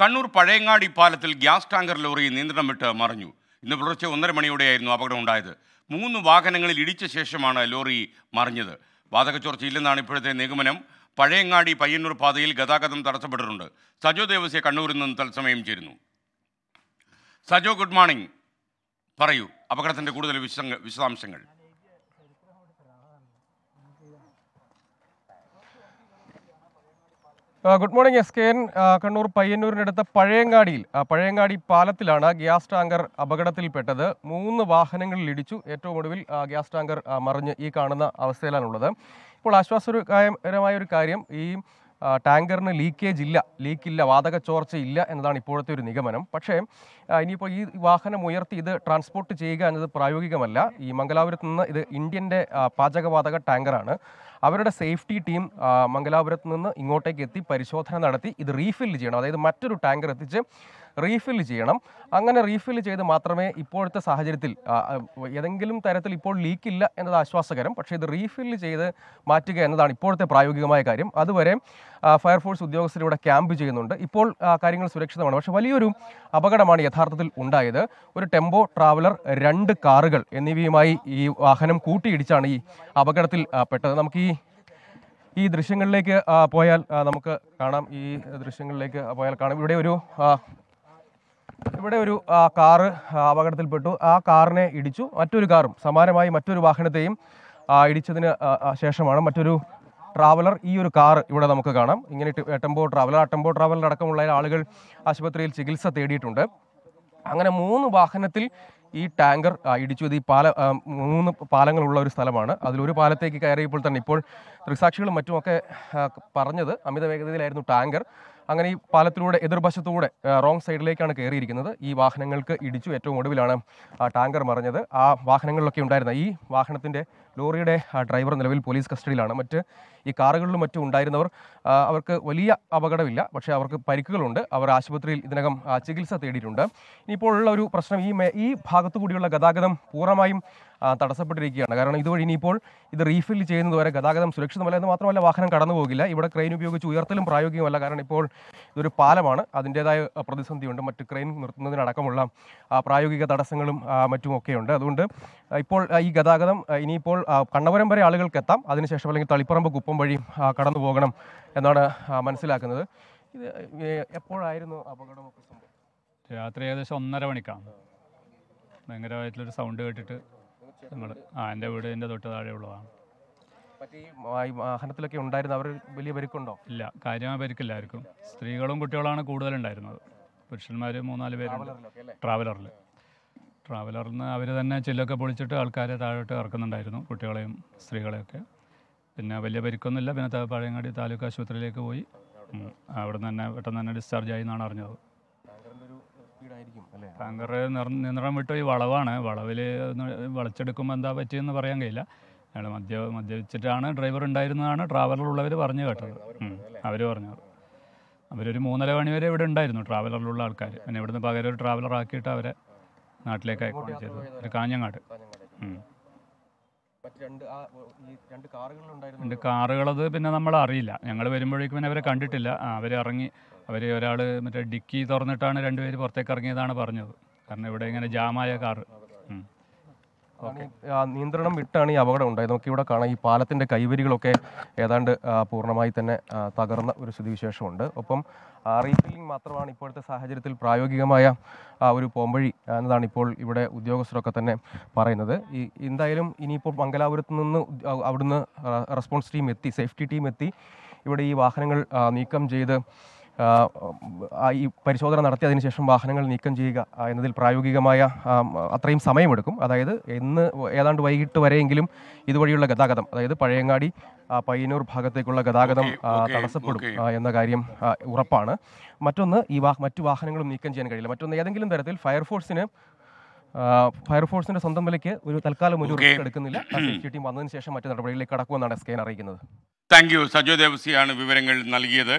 കണ്ണൂർ പഴയങ്ങാടി പാലത്തിൽ gas tanker lorry നിയന്ത്രണം വിട്ട് മറിഞ്ഞു ഇന്ന് പുലർച്ചെ ഒന്നര മണിയോടെയായിരുന്നു അപകടം ഉണ്ടായത് മൂന്ന് വാഹനങ്ങളിൽ ഇടിച്ച ശേഷമാണ് ലോറി മറിഞ്ഞത് ചോർച്ചയില്ലെന്നാണ് ഇപ്പോഴത്തെ നിഗമനം പഴയങ്ങാടി പയ്യന്നൂർ പാതയിൽ ഗതാഗതം തടസ്സപ്പെട്ടിട്ടുണ്ട് സജോ ദേവസ്യ കണ്ണൂരിൽ നിന്ന് തത്സമയം ചേരുന്നു സജോ ഗുഡ് മോർണിംഗ് പറയൂ അപകടത്തിൻ്റെ കൂടുതൽ വിശദാംശങ്ങൾ good morning S K N Kannur പയ്യന്നൂരിനടുത്ത് പഴയങ്ങാടിയിൽ പഴയങ്ങാടി പാലത്തിലാണ് ഗ്യാസ് ടാങ്കർ അപകടത്തിൽപ്പെട്ടത് മൂന്ന് വാഹനങ്ങളിൽ ഇടിച്ചു ഏറ്റവും ഒടുവിൽ ഗ്യാസ് ടാങ്കർ മറിഞ്ഞ് ഈ കാണുന്ന അവസ്ഥയിലാണുള്ളത് ഇപ്പോൾ ആശ്വാസകരമായ ഒരു കാര്യം ഈ ടാങ്കറിന് ലീക്കേജ് ഇല്ല ലീക്കില്ല വാതക ചോർച്ച ഇല്ല എന്നതാണ് ഇപ്പോഴത്തെ ഒരു നിഗമനം പക്ഷേ ഇനിയിപ്പോൾ ഈ വാഹനം ഉയർത്തി ഇത് ട്രാൻസ്പോർട്ട് ചെയ്യുക എന്നത് പ്രായോഗികമല്ല ഈ മംഗലാപുരത്ത് നിന്ന് ഇത് ഇന്ത്യൻ്റെ പാചകവാതക ടാങ്കറാണ് അവരുടെ സേഫ്റ്റി ടീം മംഗലാപുരത്ത് നിന്ന് ഇങ്ങോട്ടേക്ക് എത്തി പരിശോധന നടത്തി ഇത് റീഫിൽ ചെയ്യണം അതായത് മറ്റൊരു ടാങ്കർ എത്തിച്ച് റീഫിൽ ചെയ്യണം അങ്ങനെ റീഫിൽ ചെയ്ത് മാത്രമേ ഇപ്പോഴത്തെ സാഹചര്യത്തിൽ ഏതെങ്കിലും തരത്തിൽ ഇപ്പോൾ ലീക്ക് ഇല്ല എന്നത് ആശ്വാസകരം പക്ഷേ ഇത് റീഫിൽ ചെയ്ത് മാറ്റുക എന്നതാണ് ഇപ്പോഴത്തെ പ്രായോഗികമായ കാര്യം അതുവരെ ഫയർഫോഴ്സ് ഉദ്യോഗസ്ഥരിവിടെ ക്യാമ്പ് ചെയ്യുന്നുണ്ട് ഇപ്പോൾ കാര്യങ്ങൾ സുരക്ഷിതമാണ് പക്ഷേ വലിയൊരു അപകടമാണ് യഥാർത്ഥത്തിൽ ഉണ്ടായത് ഒരു ടെമ്പോ ട്രാവലർ രണ്ട് കാറുകൾ എന്നിവയുമായി ഈ വാഹനം കൂട്ടിയിടിച്ചാണ് ഈ അപകടത്തിൽ പെട്ടത് നമുക്ക് ഈ ഈ ദൃശ്യങ്ങളിലേക്ക് പോയാൽ നമുക്ക് കാണാം ഈ ദൃശ്യങ്ങളിലേക്ക് പോയാൽ കാണാം ഇവിടെ ഒരു ഇവിടെ ഒരു കാറ് അപകടത്തിൽപ്പെട്ടു ആ കാറിനെ ഇടിച്ചു മറ്റൊരു കാറും സമാനമായി മറ്റൊരു വാഹനത്തെയും ഇടിച്ചതിന് ശേഷമാണ് മറ്റൊരു ട്രാവലർ ഈ ഒരു കാർ ഇവിടെ നമുക്ക് കാണാം ഇങ്ങനെ ടെമ്പോ ട്രാവലർ ആ ടെമ്പോ ട്രാവലർ അടക്കമുള്ള ആളുകൾ ആശുപത്രിയിൽ ചികിത്സ തേടിയിട്ടുണ്ട് അങ്ങനെ മൂന്ന് വാഹനത്തിൽ ഈ ടാങ്കർ ഇടിച്ചു ഈ പാല മൂന്ന് പാലങ്ങളുള്ള ഒരു സ്ഥലമാണ് അതിലൊരു പാലത്തേക്ക് കയറിയപ്പോൾ തന്നെ ഇപ്പോൾ ദൃക്സാക്ഷികളും മറ്റുമൊക്കെ പറഞ്ഞത് അമിത വേഗതയിലായിരുന്നു ടാങ്കർ അങ്ങനെ ഈ പാലത്തിലൂടെ എതിർവശത്തൂടെ റോങ് സൈഡിലേക്കാണ് കയറിയിരിക്കുന്നത് ഈ വാഹനങ്ങൾക്ക് ഇടിച്ചു ഏറ്റവും ഒടുവിലാണ് ടാങ്കർ മറിഞ്ഞത് ആ വാഹനങ്ങളിലൊക്കെ ഉണ്ടായിരുന്ന ഈ വാഹനത്തിൻ്റെ ലോറിയുടെ ഡ്രൈവർ നിലവിൽ പോലീസ് കസ്റ്റഡിയിലാണ് മറ്റ് ഈ കാറുകളിലും മറ്റും ഉണ്ടായിരുന്നവർ അവർക്ക് വലിയ അപകടമില്ല പക്ഷേ അവർക്ക് പരിക്കുകളുണ്ട് അവർ ആശുപത്രിയിൽ ഇതിനകം ചികിത്സ തേടിയിട്ടുണ്ട് ഇനിയിപ്പോഴുള്ള ഉള്ള ഒരു പ്രശ്നം ഈ ഈ ഭാഗത്തു കൂടിയുള്ള ഗതാഗതം പൂർണ്ണമായും തടസ്സപ്പെട്ടിരിക്കുകയാണ് കാരണം ഇതുവഴി ഇനിയിപ്പോൾ ഇത് റീഫിൽ ചെയ്യുന്നതുവരെ ഗതാഗതം സുരക്ഷിതമല്ല എന്ന് മാത്രമല്ല വാഹനം കടന്നു പോകില്ല ഇവിടെ ക്രെയിൻ ഉപയോഗിച്ച് ഉയർത്തലും പ്രായോഗികമല്ല കാരണം ഇപ്പോൾ ഇതൊരു പാലമാണ് അതിൻ്റേതായ പ്രതിസന്ധിയുണ്ട് മറ്റ് ക്രെയിൻ നിർത്തുന്നതിനടക്കമുള്ള പ്രായോഗിക തടസ്സങ്ങളും മറ്റും ഒക്കെയുണ്ട് അതുകൊണ്ട് ഇപ്പോൾ ഈ ഗതാഗതം ഇനിയിപ്പോൾ കണ്ണപുരം വരെ ആളുകൾക്ക് എത്താം അതിനുശേഷം അല്ലെങ്കിൽ തളിപ്പറമ്പ് കുപ്പം വഴി കടന്നു പോകണം എന്നാണ് മനസ്സിലാക്കുന്നത് ഇത് എപ്പോഴായിരുന്നു അപകടമൊക്കെ സംഭവം രാത്രി ഏകദേശം ഒന്നര മണിക്കാണ് ഭയങ്കരമായിട്ടുള്ളൊരു സൗണ്ട് കേട്ടിട്ട് നമ്മൾ ആ എൻ്റെ വീട് എൻ്റെ തൊട്ട് താഴെ ഉള്ളതാണ് വാഹനത്തിലൊക്കെ ഉണ്ടായിരുന്ന അവർ വലിയ പരിക്കുണ്ടോ ഇല്ല കാര്യമായ പരിക്കില്ലായിരിക്കും സ്ത്രീകളും കുട്ടികളാണ് കൂടുതലുണ്ടായിരുന്നത് പുരുഷന്മാർ മൂന്നാല് പേര് ട്രാവലറിൽ ട്രാവലറിൽ നിന്ന് അവർ തന്നെ ചില്ലൊക്കെ പൊളിച്ചിട്ട് ആൾക്കാരെ താഴോട്ട് ഇറക്കുന്നുണ്ടായിരുന്നു കുട്ടികളെയും സ്ത്രീകളെയൊക്കെ പിന്നെ വലിയ പരിക്കൊന്നുമില്ല പിന്നെ പഴയങ്ങാടി താലൂക്ക് ആശുപത്രിയിലേക്ക് പോയി അവിടെ നിന്ന് തന്നെ പെട്ടെന്ന് തന്നെ ഡിസ്ചാർജ് ആയി എന്നാണ് അറിഞ്ഞത് ടാങ്കർ നിയന്ത്രണം വിട്ട ഈ വളവാണ് വളവിൽ വളച്ചെടുക്കുമ്പോൾ എന്താ പറ്റിയെന്ന് പറയാൻ കഴിയില്ല അയാൾ മദ്യ മദ്യപിച്ചിട്ടാണ് ഡ്രൈവർ ഉണ്ടായിരുന്നതാണ് ട്രാവലറിലുള്ളവർ പറഞ്ഞു കേട്ടത് അവർ പറഞ്ഞു അവരൊരു മൂന്നര മണി വരെ ഇവിടെ ഉണ്ടായിരുന്നു ട്രാവലറിലുള്ള ആൾക്കാർ പിന്നെ ഇവിടുന്ന് പകരം ഒരു ട്രാവലർ ആക്കിയിട്ട് അവരെ നാട്ടിലേക്ക് അയക്കുകയാണ് ചെയ്തത് കാഞ്ഞങ്ങാട് രണ്ട് ആ ഈ രണ്ട് കാറുകളത് പിന്നെ നമ്മൾ അറിയില്ല ഞങ്ങൾ വരുമ്പോഴേക്കും പിന്നെ അവരെ കണ്ടിട്ടില്ല അവർ ഇറങ്ങി അവർ ഒരാൾ മറ്റേ ഡിക്കി തുറന്നിട്ടാണ് രണ്ടുപേര് പുറത്തേക്ക് ഇറങ്ങിയതാണ് പറഞ്ഞത് കാരണം ഇവിടെ ഇങ്ങനെ ജാമായ കാറ് നിയന്ത്രണം വിട്ടാണ് ഈ അപകടം ഉണ്ടായത് നമുക്ക് ഇവിടെ കാണാം ഈ പാലത്തിന്റെ കൈവരികളൊക്കെ ഏതാണ്ട് പൂർണ്ണമായി തന്നെ തകർന്ന ഒരു സ്ഥിതിവിശേഷമുണ്ട് ഒപ്പം റീഫില്ലിംഗ് മാത്രമാണ് ഇപ്പോഴത്തെ സാഹചര്യത്തിൽ പ്രായോഗികമായ ഒരു പോംവഴി എന്നതാണ് ഇപ്പോൾ ഇവിടെ ഉദ്യോഗസ്ഥരൊക്കെ തന്നെ പറയുന്നത് ഈ എന്തായാലും ഇനിയിപ്പോൾ മംഗലാപുരത്ത് നിന്ന് അവിടുന്ന് റെസ്പോൺസ് ടീം എത്തി സേഫ്റ്റി ടീം എത്തി ഇവിടെ ഈ വാഹനങ്ങൾ നീക്കം ചെയ്ത് ഈ പരിശോധന നടത്തി അതിനുശേഷം വാഹനങ്ങൾ നീക്കം ചെയ്യുക എന്നതിൽ പ്രായോഗികമായ അത്രയും സമയമെടുക്കും അതായത് ഇന്ന് ഏതാണ്ട് വൈകിട്ട് വരെയെങ്കിലും ഇതുവഴിയുള്ള ഗതാഗതം അതായത് പഴയങ്ങാടി പയ്യന്നൂർ ഭാഗത്തേക്കുള്ള ഗതാഗതം തടസ്സപ്പെടും എന്ന കാര്യം ഉറപ്പാണ് മറ്റൊന്ന് ഈ വാ മറ്റു വാഹനങ്ങളും നീക്കം ചെയ്യാൻ കഴിയില്ല മറ്റൊന്ന് ഏതെങ്കിലും തരത്തിൽ ഫയർഫോഴ്സിന് ഫയർഫോഴ്സിന്റെ സ്വന്തം വിലയ്ക്ക് ഒരു തൽക്കാലം ഒരു റിസ്ക് എടുക്കുന്നില്ല ടീം വന്നതിന് ശേഷം മറ്റു നടപടികളിലേക്ക് കടക്കുമെന്നാണ് സ്കെയിൻ അറിയിക്കുന്നത് താങ്ക് യു സജോ ദേവസിയാണ് വിവരങ്ങൾ നൽകിയത്